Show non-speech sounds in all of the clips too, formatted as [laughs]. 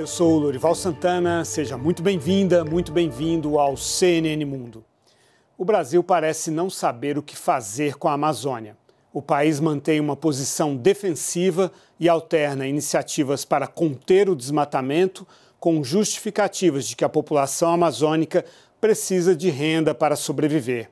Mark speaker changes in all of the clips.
Speaker 1: eu sou Lorival Santana, seja muito bem-vinda, muito bem-vindo ao CNN Mundo. O Brasil parece não saber o que fazer com a Amazônia. O país mantém uma posição defensiva e alterna iniciativas para conter o desmatamento com justificativas de que a população amazônica precisa de renda para sobreviver.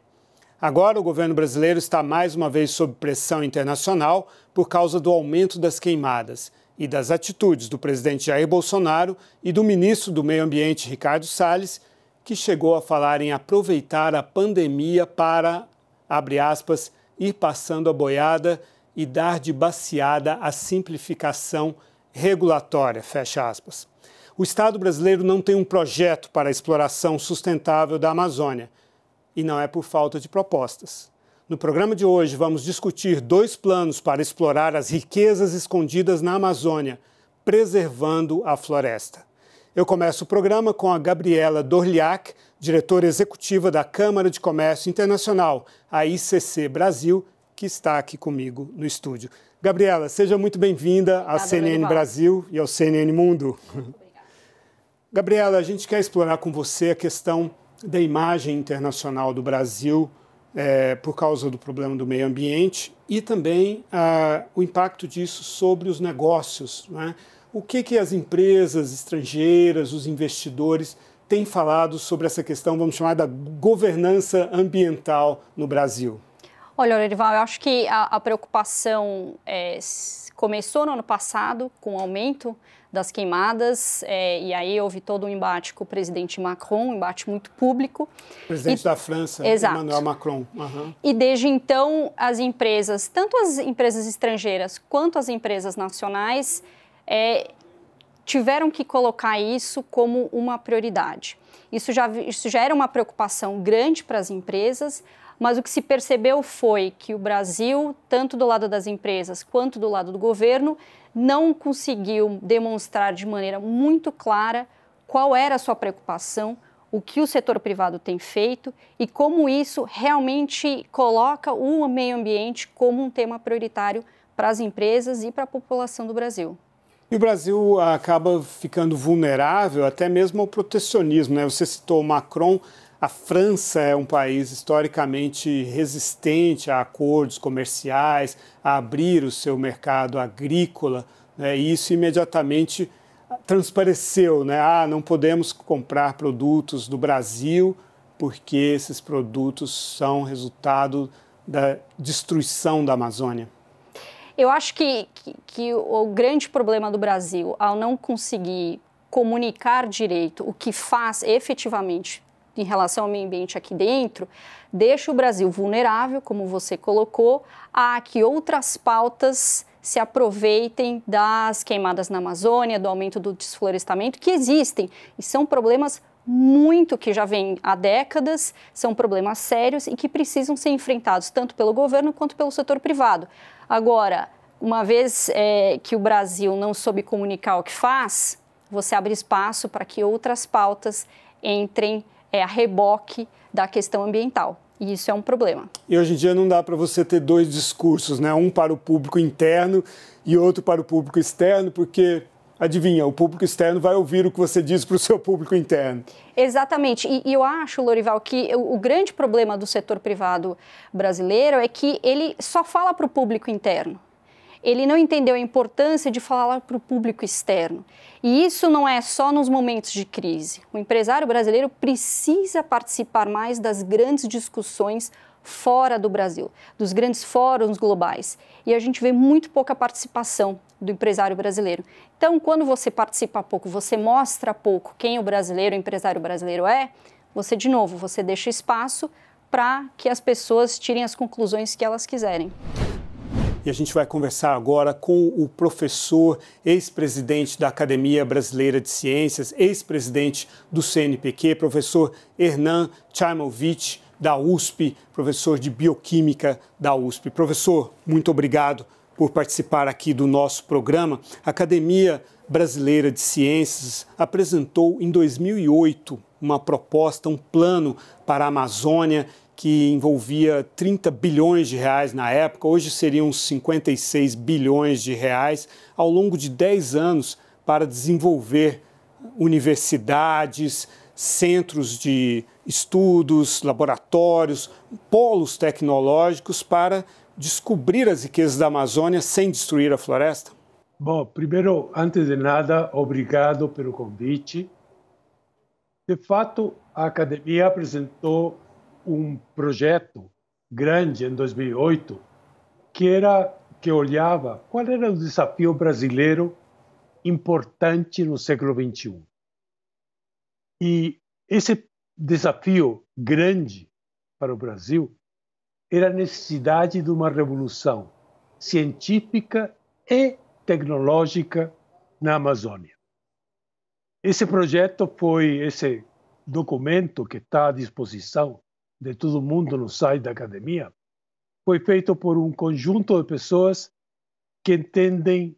Speaker 1: Agora, o governo brasileiro está mais uma vez sob pressão internacional por causa do aumento das queimadas e das atitudes do presidente Jair Bolsonaro e do ministro do Meio Ambiente, Ricardo Salles, que chegou a falar em aproveitar a pandemia para, abre aspas, ir passando a boiada e dar de baseada a simplificação regulatória, fecha aspas. O Estado brasileiro não tem um projeto para a exploração sustentável da Amazônia, e não é por falta de propostas. No programa de hoje, vamos discutir dois planos para explorar as riquezas escondidas na Amazônia, preservando a floresta. Eu começo o programa com a Gabriela Dorliac, diretora executiva da Câmara de Comércio Internacional, a ICC Brasil, que está aqui comigo no estúdio. Gabriela, seja muito bem-vinda à CNN Brasil e ao CNN Mundo. Gabriela, a gente quer explorar com você a questão da imagem internacional do Brasil é, por causa do problema do meio ambiente e também ah, o impacto disso sobre os negócios. Né? O que, que as empresas estrangeiras, os investidores têm falado sobre essa questão, vamos chamar da governança ambiental no Brasil?
Speaker 2: Olha, Orival, eu acho que a, a preocupação é, Começou no ano passado com o aumento das queimadas, é, e aí houve todo um embate com o presidente Macron, um embate muito público.
Speaker 1: Presidente e, da França, exato. Emmanuel Macron. Uhum.
Speaker 2: E desde então, as empresas, tanto as empresas estrangeiras quanto as empresas nacionais, é, tiveram que colocar isso como uma prioridade. Isso já, isso já era uma preocupação grande para as empresas, mas o que se percebeu foi que o Brasil, tanto do lado das empresas quanto do lado do governo, não conseguiu demonstrar de maneira muito clara qual era a sua preocupação, o que o setor privado tem feito e como isso realmente coloca o meio ambiente como um tema prioritário para as empresas e para a população do Brasil.
Speaker 1: E o Brasil acaba ficando vulnerável até mesmo ao protecionismo. Né? Você citou o Macron, a França é um país historicamente resistente a acordos comerciais, a abrir o seu mercado agrícola, né? e isso imediatamente transpareceu, né? Ah, não podemos comprar produtos do Brasil porque esses produtos são resultado da destruição da Amazônia.
Speaker 2: Eu acho que, que, que o grande problema do Brasil, ao não conseguir comunicar direito o que faz efetivamente em relação ao meio ambiente aqui dentro, deixa o Brasil vulnerável, como você colocou, a que outras pautas se aproveitem das queimadas na Amazônia, do aumento do desflorestamento, que existem e são problemas muito que já vem há décadas, são problemas sérios e que precisam ser enfrentados tanto pelo governo quanto pelo setor privado. Agora, uma vez é, que o Brasil não soube comunicar o que faz, você abre espaço para que outras pautas entrem é, a reboque da questão ambiental. E isso é um problema.
Speaker 1: E hoje em dia não dá para você ter dois discursos, né? um para o público interno e outro para o público externo, porque adivinha, o público externo vai ouvir o que você diz para o seu público interno.
Speaker 2: Exatamente. E, e eu acho, Lorival, que o, o, grande problema do setor privado brasileiro é que ele só fala para o público interno ele não entendeu a importância de falar para o público externo. E isso não é só nos momentos de crise. O empresário brasileiro precisa participar mais das grandes discussões fora do Brasil, dos grandes fóruns globais. E a gente vê muito pouca participação do empresário brasileiro. Então, quando você participa pouco, você mostra pouco quem o brasileiro, o empresário brasileiro é, você, de novo, você deixa espaço para que as pessoas tirem as conclusões que elas quiserem.
Speaker 1: E a gente vai conversar agora com o professor, ex-presidente da Academia Brasileira de Ciências, ex-presidente do CNPq, professor Hernan Chaimovic, da USP, professor de Bioquímica da USP. Professor, muito obrigado por participar aqui do nosso programa. A Academia Brasileira de Ciências apresentou em 2008 uma proposta, um plano para a Amazônia que envolvia 30 bilhões de reais na época, hoje seriam 56 bilhões de reais ao longo de 10 anos para desenvolver universidades, centros de estudos, laboratórios, polos tecnológicos para descobrir as riquezas da Amazônia sem destruir a floresta?
Speaker 3: Bom, primeiro, antes de nada, obrigado pelo convite. De fato, a academia apresentou um projeto grande em 2008 que era que olhava qual era o desafio brasileiro importante no século 21. E esse desafio grande para o Brasil era a necessidade de uma revolução científica e tecnológica na Amazônia. Esse projeto foi esse documento que está à disposição de todo mundo no site da academia, foi feito por um conjunto de pessoas que entendem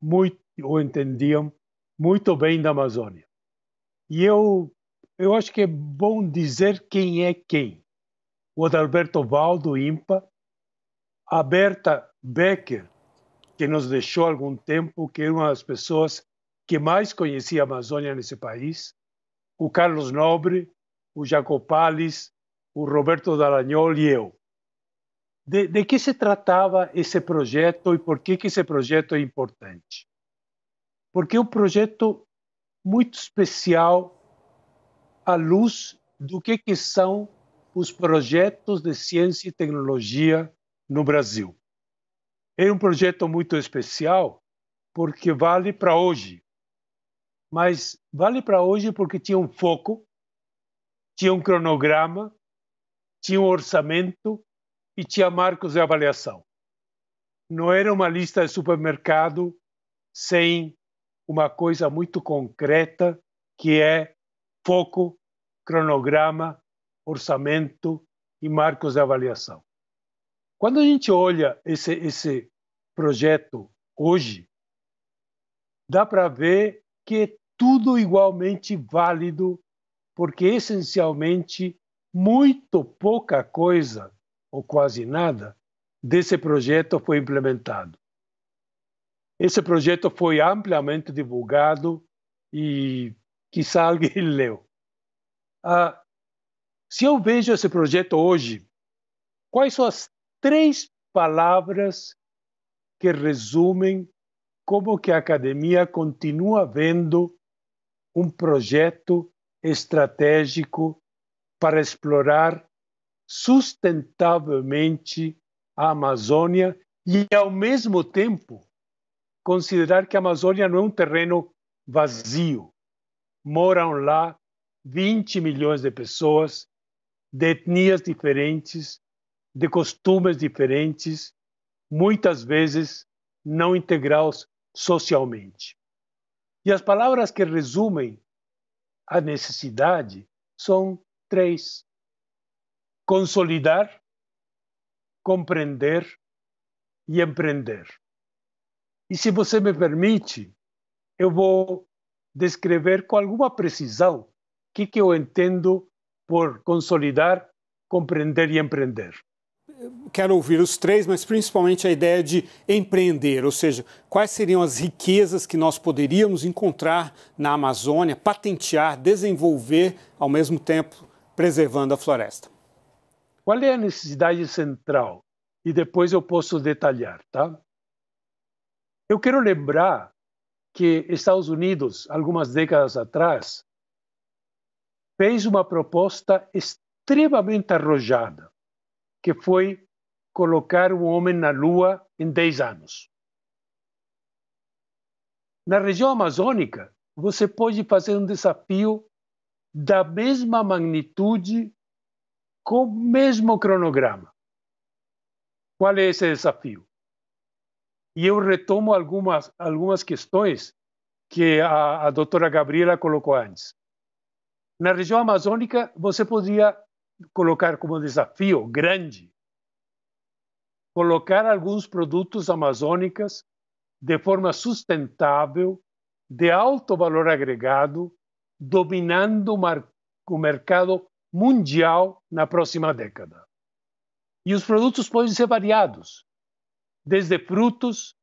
Speaker 3: muito, ou entendiam muito bem da Amazônia. E eu, eu acho que é bom dizer quem é quem. O Adalberto Valdo Impa, a Berta Becker, que nos deixou algum tempo, que é uma das pessoas que mais conhecia a Amazônia nesse país, o Carlos Nobre, o Jacopales, o Roberto Dallagnol e eu. De, de, que se tratava esse projeto e por que, que esse projeto é importante? Porque é um projeto muito especial à luz do que, que são os projetos de ciência e tecnologia no Brasil. É um projeto muito especial porque vale para hoje, mas vale para hoje porque tinha um foco, tinha um cronograma, tinha um orçamento e tinha marcos de avaliação. Não era uma lista de supermercado sem uma coisa muito concreta que é foco, cronograma, orçamento e marcos de avaliação. Quando a gente olha esse, esse projeto hoje, dá para ver que é tudo igualmente válido, porque essencialmente muito pouca coisa, ou quase nada, desse projeto foi implementado. Esse projeto foi amplamente divulgado e quizá [laughs] alguém leu. Ah, se eu vejo esse projeto hoje, quais são as três palavras que resumem como que a academia continua vendo um projeto estratégico para explorar sustentavelmente a Amazônia e, ao mesmo tempo, considerar que a Amazônia não é um terreno vazio. Moram lá 20 milhões de pessoas, de etnias diferentes, de costumes diferentes, muitas vezes não integrados socialmente. E as palavras que resumem a necessidade são Três, consolidar, compreender e empreender. E se você me permite, eu vou descrever com alguma precisão o que, que eu entendo por consolidar, compreender e empreender quero ouvir os três, mas principalmente a ideia de
Speaker 1: empreender, ou seja, quais seriam as riquezas que nós poderíamos encontrar na Amazônia, patentear, desenvolver, ao mesmo tempo preservando a floresta.
Speaker 3: Qual é a necessidade central? E depois eu posso detalhar, tá? Eu quero lembrar que Estados Unidos, algumas décadas atrás, fez uma proposta extremamente arrojada, que foi colocar um homem na Lua em 10 anos. Na região amazônica, você pode fazer um desafio da mesma magnitude, com o mesmo cronograma. Qual é esse desafio? E eu retomo algumas, algumas questões que a, a doutora Gabriela colocou antes. Na região amazônica, você poderia colocar como desafio grande colocar alguns produtos amazônicos de forma sustentável, de alto valor agregado, dominando o mercado mundial na próxima década. E os produtos podem ser variados, desde frutos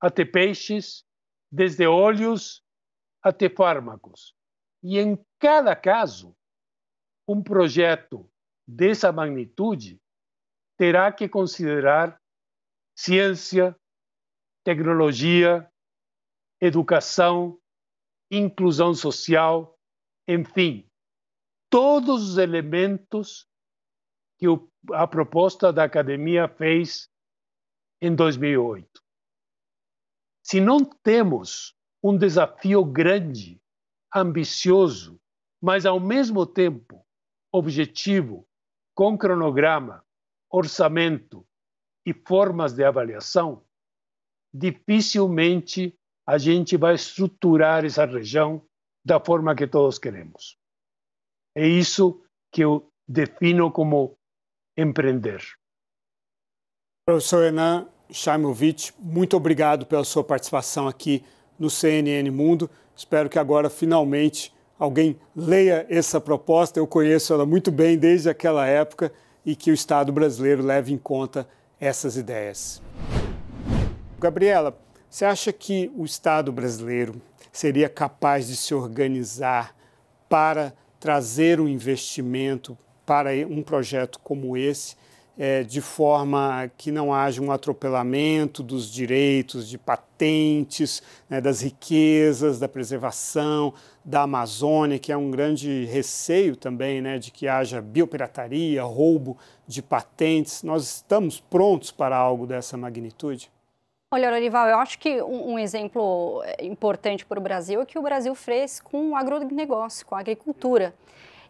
Speaker 3: até peixes, desde óleos até fármacos. E em cada caso, um projeto dessa magnitude terá que considerar ciência, tecnologia, educação, inclusão social, enfim, todos os elementos que o, a proposta da academia fez em 2008. Se não temos um desafio grande, ambicioso, mas ao mesmo tempo objetivo, com cronograma, orçamento e formas de avaliação, dificilmente a gente vai estruturar essa região da forma que todos queremos. É isso que eu defino como empreender. Professor Renan Chaimovic,
Speaker 1: muito obrigado pela sua participação aqui no CNN Mundo. Espero que agora, finalmente, alguém leia essa proposta. Eu conheço ela muito bem desde aquela época e que o Estado brasileiro leve em conta essas ideias. Gabriela, você acha que o Estado brasileiro seria capaz de se organizar para trazer um investimento para um projeto como esse, é, de forma que não haja um atropelamento dos direitos de patentes, né, das riquezas, da preservação da Amazônia, que é um grande receio também né, de que haja biopirataria, roubo de patentes. Nós estamos prontos para algo dessa magnitude?
Speaker 2: Olha, Orival, eu acho que um, um exemplo eh, importante para o Brasil é que o Brasil fez com o agronegócio, com a agricultura.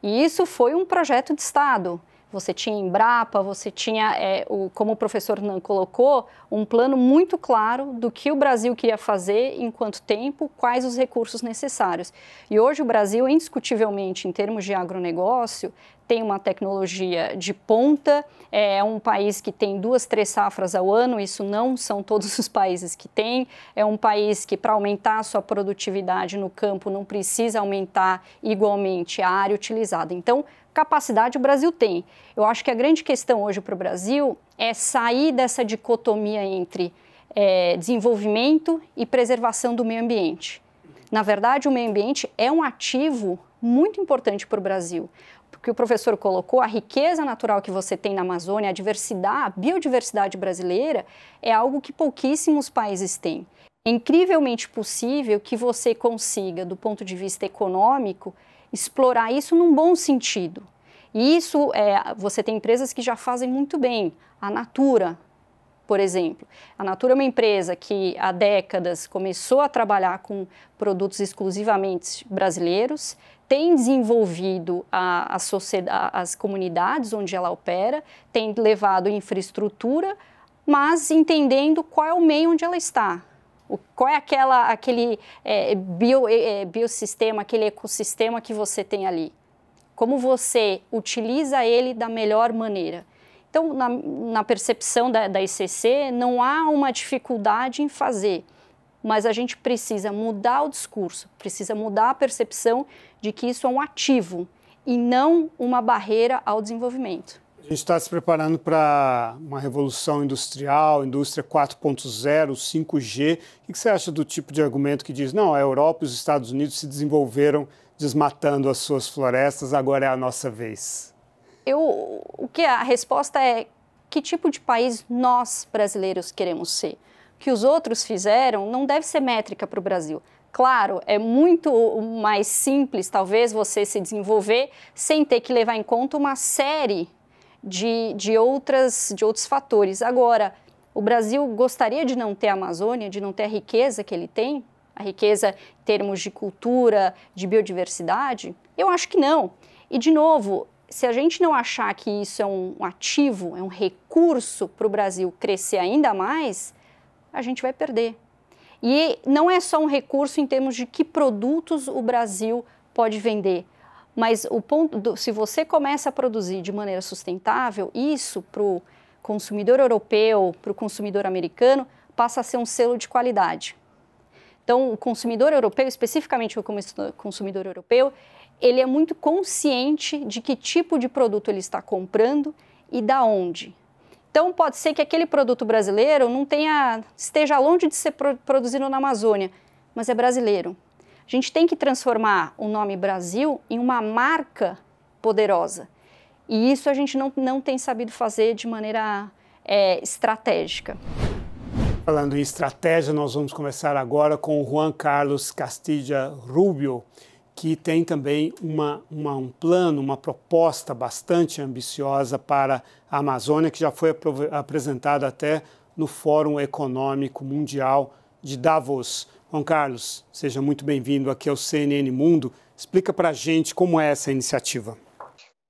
Speaker 2: E isso foi um projeto de Estado. Você tinha Embrapa, você tinha, é, o, como o professor Nan colocou, um plano muito claro do que o Brasil queria fazer, em quanto tempo, quais os recursos necessários. E hoje o Brasil, indiscutivelmente, em termos de agronegócio, tem uma tecnologia de ponta, é, é um país que tem duas, três safras ao ano, isso não são todos os países que têm, é um país que, para aumentar a sua produtividade no campo, não precisa aumentar igualmente a área utilizada. Então, capacidade o Brasil tem. Eu acho que a grande questão hoje para o Brasil é sair dessa dicotomia entre é, desenvolvimento e preservação do meio ambiente. Na verdade, o meio ambiente é um ativo muito importante para o Brasil. Porque o professor colocou, a riqueza natural que você tem na Amazônia, a diversidade, a biodiversidade brasileira, é algo que pouquíssimos países têm. É incrivelmente possível que você consiga, do ponto de vista econômico, explorar isso num bom sentido. E isso, é, você tem empresas que já fazem muito bem. A Natura, por exemplo. A Natura é uma empresa que há décadas começou a trabalhar com produtos exclusivamente brasileiros, tem desenvolvido a, a as comunidades onde ela opera, tem levado infraestrutura, mas entendendo qual é o meio onde ela está. O, qual é aquela, aquele é, bio, é, é, biosistema, aquele ecossistema que você tem ali? Como você utiliza ele da melhor maneira? Então, na, na percepção da, da ICC, não há uma dificuldade em fazer mas a gente precisa mudar o discurso, precisa mudar a percepção de que isso é um ativo e não uma barreira ao desenvolvimento.
Speaker 1: A gente está se preparando para uma revolução industrial, indústria 4.0, 5G. O que você acha do tipo de argumento que diz, não, a Europa e os Estados Unidos se desenvolveram desmatando as suas florestas, agora é a nossa vez?
Speaker 2: Eu, o que a resposta é que tipo de país nós brasileiros queremos ser? O que os outros fizeram não deve ser métrica para o Brasil. Claro, é muito mais simples, talvez, você se desenvolver sem ter que levar em conta uma série de, de, outras, de outros fatores. Agora, o Brasil gostaria de não ter a Amazônia, de não ter a riqueza que ele tem, a riqueza em termos de cultura, de biodiversidade? Eu acho que não. E, de novo, se a gente não achar que isso é um ativo, é um recurso para o Brasil crescer ainda mais, a gente vai perder. E não é só um recurso em termos de que produtos o Brasil pode vender, mas o ponto, do, se você começa a produzir de maneira sustentável, isso para o consumidor europeu, para o consumidor americano, passa a ser um selo de qualidade. Então, o consumidor europeu, especificamente o consumidor europeu, ele é muito consciente de que tipo de produto ele está comprando e da onde. Então, pode ser que aquele produto brasileiro não tenha, esteja longe de ser produzido na Amazônia, mas é brasileiro. A gente tem que transformar o nome Brasil em uma marca poderosa. E isso a gente não, não tem sabido fazer de maneira é, estratégica.
Speaker 1: Falando em estratégia, nós vamos conversar agora com Juan Carlos Castilla Rubio, que tem também uma, uma, um plano, uma proposta bastante ambiciosa para a Amazônia, que já foi apresentada até no Fórum Econômico Mundial de Davos. Juan Carlos, seja muito bem-vindo aqui ao CNN Mundo. Explica para a gente como é essa iniciativa.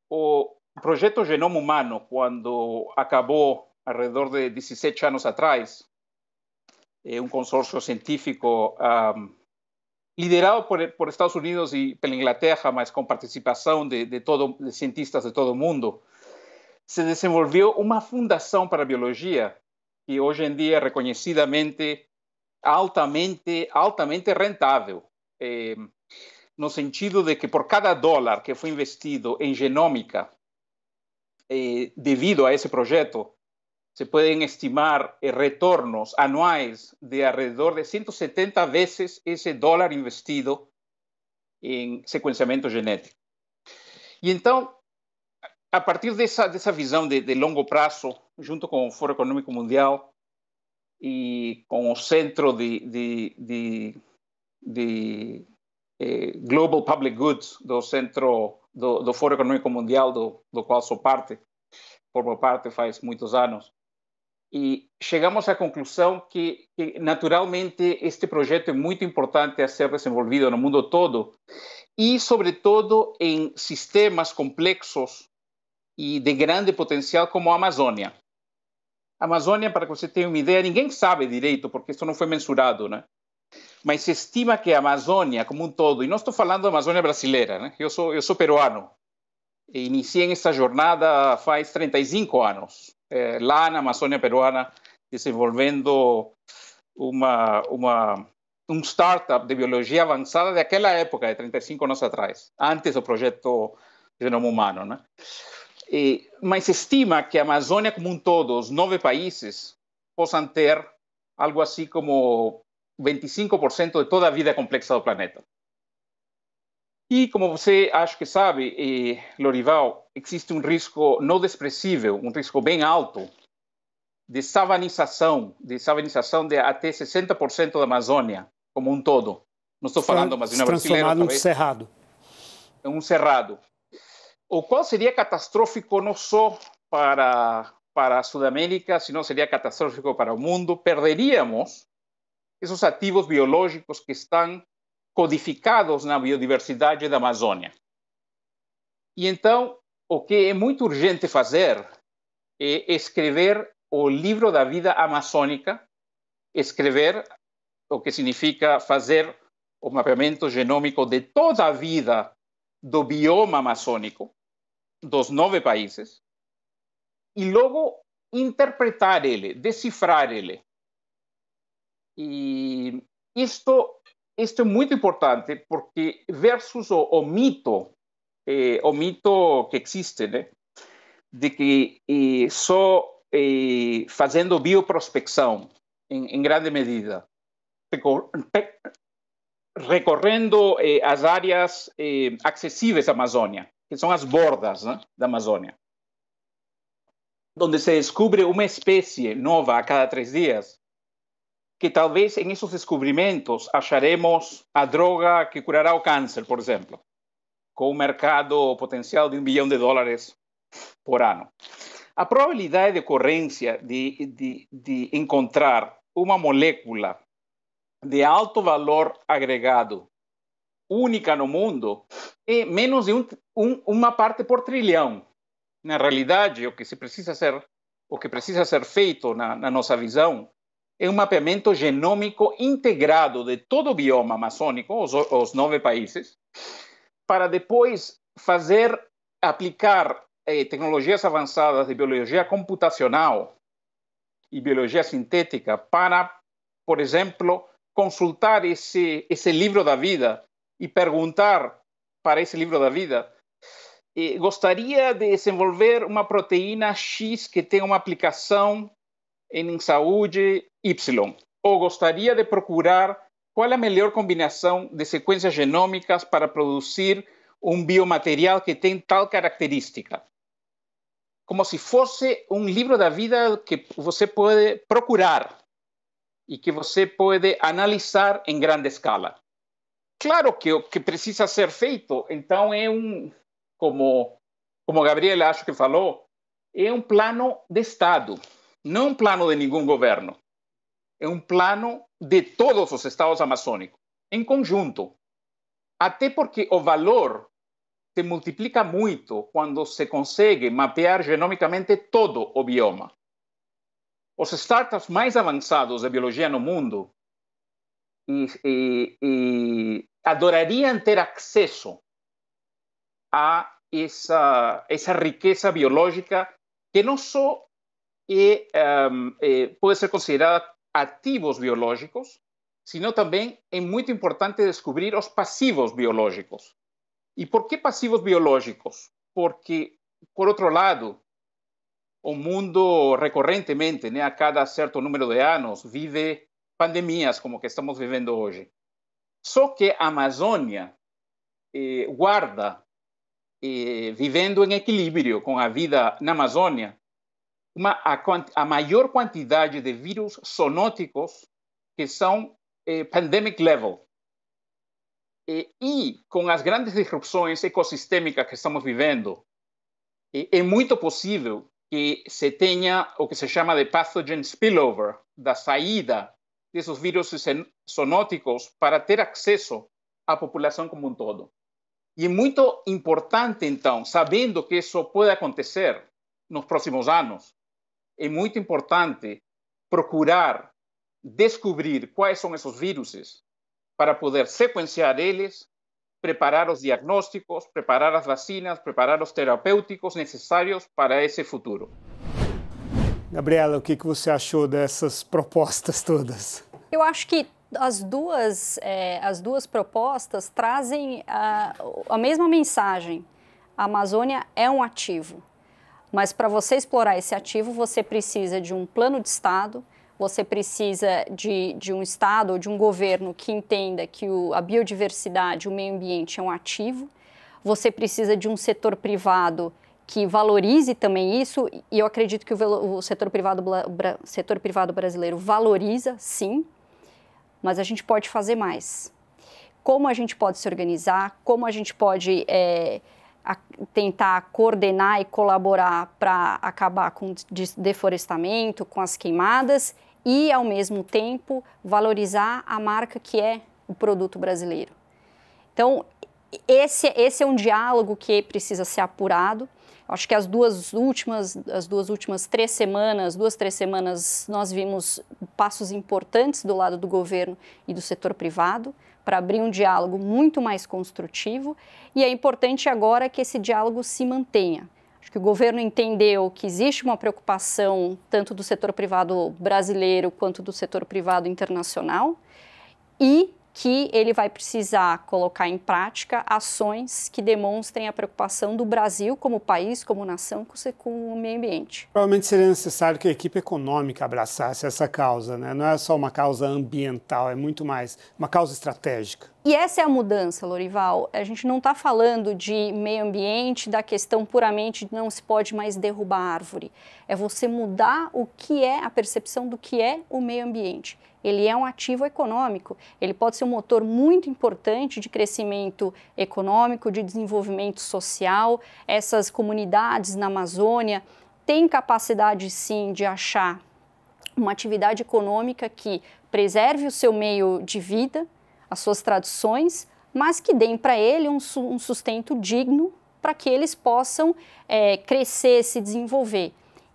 Speaker 4: O projeto Genoma Humano, quando acabou, alrededor de 17 anos atrás, é um consórcio científico um, ah, liderado por, por, Estados Unidos e pela Inglaterra, mas com participação de, de, todo, de cientistas de todo o mundo, se desenvolveu uma fundação para a biologia que hoje em dia é reconhecidamente altamente, altamente rentável, eh, no sentido de que por cada dólar que foi investido em genômica, eh, devido a esse projeto, se podem estimar eh, retornos anuais de alrededor de 170 vezes esse dólar investido em sequenciamento genético. E então, a partir dessa, dessa visão de, de longo prazo, junto com o Fórum Econômico Mundial, e com o Centro de, de, de, de eh, Global Public Goods do Centro do, do Fórum Econômico Mundial, do, do qual sou parte, formo parte faz muitos anos. E chegamos à conclusão que, que, naturalmente, este projeto é muito importante a ser desenvolvido no mundo todo e, sobretudo, em sistemas complexos e de grande potencial como a Amazônia. A Amazônia, para que você tenha uma ideia, ninguém sabe direito, porque isso não foi mensurado, né? Mas se estima que a Amazônia como um todo, e não estou falando da Amazônia brasileira, né? Eu sou, eu sou peruano. E iniciei essa jornada faz 35 anos, é, lá na Amazônia peruana, desenvolvendo uma, uma, um startup de biologia avançada daquela época, de 35 anos atrás, antes do projeto Genoma Humano, né? Eh, mas estima que a Amazônia como um todo, os nove países, possam ter algo assim como 25% de toda a vida complexa do planeta. E como você acho que sabe, eh, Lorival, existe um risco não desprezível, um risco bem alto de savanização, de savanização de até 60% da Amazônia como um todo. Não estou falando da Amazônia brasileira. Transformado num cerrado. É um cerrado o qual seria catastrófico não só para, para Sudamérica, sino seria catastrófico para o mundo. Perderíamos esses ativos biológicos que estão codificados na biodiversidade da Amazônia. E então, o que é muito urgente fazer é escrever o livro da vida amazônica, escrever o que significa fazer o mapeamento genômico de toda a vida do bioma amazônico, dos nove países e logo interpretar ele, decifrar ele. E isto, isto é muito importante porque versus o, o mito, eh, o mito que existe, né? de que eh, só eh, fazendo bioprospecção em, em, grande medida, recorrendo eh, às áreas eh, acessíveis à Amazônia, que são as bordas né, da Amazônia, onde se descobre uma espécie nova a cada três dias, que talvez em esses descobrimentos acharemos a droga que curará o câncer, por exemplo, com um mercado potencial de um bilhão de dólares por ano. A probabilidade de ocorrência de, de, de encontrar uma molécula de alto valor agregado única no mundo é menos de um, um, uma parte por trilhão. Na realidade, o que se precisa ser, o que precisa ser feito na, na nossa visão é um mapeamento genômico integrado de todo o bioma amazônico, os, os nove países, para depois fazer aplicar eh, tecnologias avançadas de biologia computacional e biologia sintética para, por exemplo, consultar esse, esse livro da vida e perguntar para esse livro da vida, eh, gostaria de desenvolver uma proteína X que tenha uma aplicação em saúde Y, ou gostaria de procurar qual é a melhor combinação de sequências genômicas para produzir um biomaterial que tem tal característica. Como se fosse um livro da vida que você pode procurar e que você pode analisar em grande escala. Claro que o que precisa ser feito, então é um, como como Gabriela acho que falou, é um plano de Estado, não um plano de nenhum governo. É um plano de todos os estados amazônicos, em conjunto. Até porque o valor se multiplica muito quando se consegue mapear genomicamente todo o bioma. Os startups mais avançados de biologia no mundo e, e, e adorarían ter acceso a essa, riqueza biológica que não só um, é, ehm, é, pode ser considerada ativos biológicos, sino também é muito importante descobrir os passivos biológicos. E por que passivos biológicos? Porque, por outro lado, o mundo recorrentemente, né, a cada certo número de anos, vive pandemias como que estamos vivendo hoje. Só que a Amazônia eh, guarda, eh, vivendo em equilíbrio com a vida na Amazônia, uma, a, a, maior quantidade de vírus zoonóticos que são eh, pandemic level. E, e, com as grandes disrupções ecossistêmicas que estamos vivendo, é muito possível que se tenha o que se chama de pathogen spillover, da saída esses vírus zoonóticos para ter acesso à população como um todo. E é muito importante, então, sabendo que isso pode acontecer nos próximos anos, é muito importante procurar descobrir quais são esses vírus para poder sequenciar eles, preparar os diagnósticos, preparar as vacinas, preparar os terapêuticos necessários para esse futuro.
Speaker 1: Gabriela, o que, você achou dessas propostas todas?
Speaker 2: Eu acho que as duas, é, as duas propostas trazem a, a mesma mensagem. A Amazônia é um ativo, mas para você explorar esse ativo, você precisa de um plano de Estado, você precisa de, de um Estado ou de um governo que entenda que o, a biodiversidade, o meio ambiente é um ativo, você precisa de um setor privado que valorize também isso, e eu acredito que o, o setor, privado, setor privado brasileiro valoriza, sim, mas a gente pode fazer mais. Como a gente pode se organizar, como a gente pode é, a, tentar coordenar e colaborar para acabar com deforestamento, com as queimadas e, ao mesmo tempo, valorizar a marca que é o produto brasileiro. Então, esse, esse é um diálogo que precisa ser apurado. Acho que as duas últimas, as duas últimas três semanas, duas três semanas, nós vimos passos importantes do lado do governo e do setor privado para abrir um diálogo muito mais construtivo. E é importante agora que esse diálogo se mantenha. Acho que o governo entendeu que existe uma preocupação tanto do setor privado brasileiro quanto do setor privado internacional e que ele vai precisar colocar em prática ações que demonstrem a preocupação do Brasil como país, como nação, com o meio ambiente.
Speaker 1: Provavelmente seria necessário que a equipe econômica abraçasse essa causa, né? Não é só uma causa ambiental, é muito mais uma causa estratégica.
Speaker 2: E essa é a mudança, Lorival. A gente não está falando de meio ambiente, da questão puramente de não se pode mais derrubar árvore. É você mudar o que é a percepção do que é o meio ambiente ele é um ativo econômico, ele pode ser um motor muito importante de crescimento econômico, de desenvolvimento social. Essas comunidades na Amazônia têm capacidade sim de achar uma atividade econômica que preserve o seu meio de vida, as suas tradições, mas que dê para ele um, um, sustento digno para que eles possam é, crescer, se desenvolver.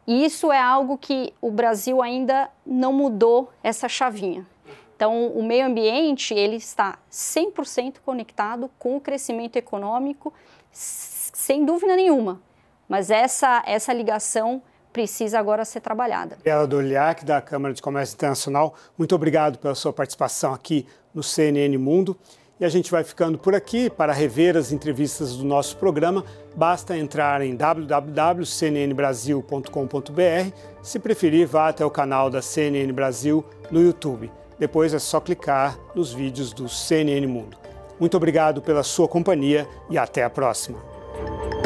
Speaker 2: E isso é algo que o Brasil ainda não mudou essa chavinha. Então, o meio ambiente ele está 100% conectado com o crescimento econômico, sem dúvida nenhuma. Mas essa, essa ligação precisa agora ser trabalhada.
Speaker 1: Gabriela Doliac, da Câmara de Comércio Internacional, muito obrigado pela sua participação aqui no CNN Mundo. E a gente vai ficando por aqui. Para rever as entrevistas do nosso programa, basta entrar em www.cnnbrasil.com.br. Se preferir, vá até o canal da CNN Brasil no YouTube. Depois é só clicar nos vídeos do CNN Mundo. Muito obrigado pela sua companhia e até a próxima.